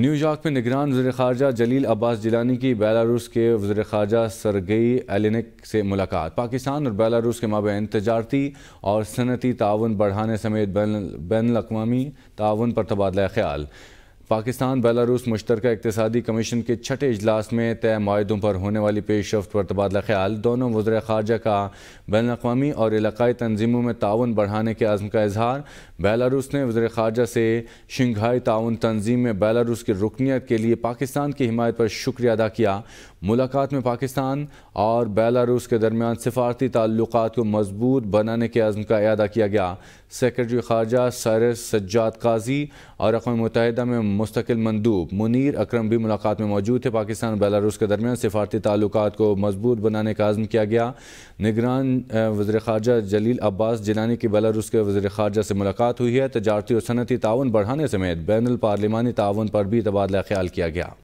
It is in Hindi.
न्यूयॉर्क में निगरान वजर खारजा जलील अब्बास जिलानी की बेलारूस के वजर खारजा सरगई एलिनिक से मुलाकात पाकिस्तान और बेलारूस के माबेन तजारती और सनती ताउन बढ़ाने समेत बैन अवी ताउन पर तबादला ख्याल पाकिस्तान बेलारूस मुश्तर इकतदी कमीशन के छठे अजलास में तय माहों पर होने वाली पेशरफ पर तबादला ख्याल दोनों वजर खारजा का बैन अवी और इलाकई तनजीमों में ताउन बढ़ाने के आज़म का इजहार बेलारूस ने वजर खारजा से शंघाई ताउन तनजीम में बेलारूस की रुकनीत के लिए पाकिस्तान की हिमायत पर शुक्रिया अदा किया मुलाकात में पाकिस्तान और बेलारूस के दरमियान सफारती ताल्लुक को मजबूत बनाने के आज़म का अदा किया गया सेक्रटरी खारजा सर सज्जाद काजी और अकवा मुतहदा में मुस्तकिल मंदूब मुनीर अक्रम भी मुलाकात में मौजूद थे पाकिस्तान और बेलारूस के दरमियान सफारती ताल्लुक को मजबूत बनाने का आज़म किया गया निगरान वजर खारजा जलील अब्बास जिलानी की बेलारूस के वजर खारजा से मुलाकात हुई है तजारती और सनती ताउन बढ़ाने समेत बैन पार्लिमानी ताउन पर भी तबादला ख्याल किया गया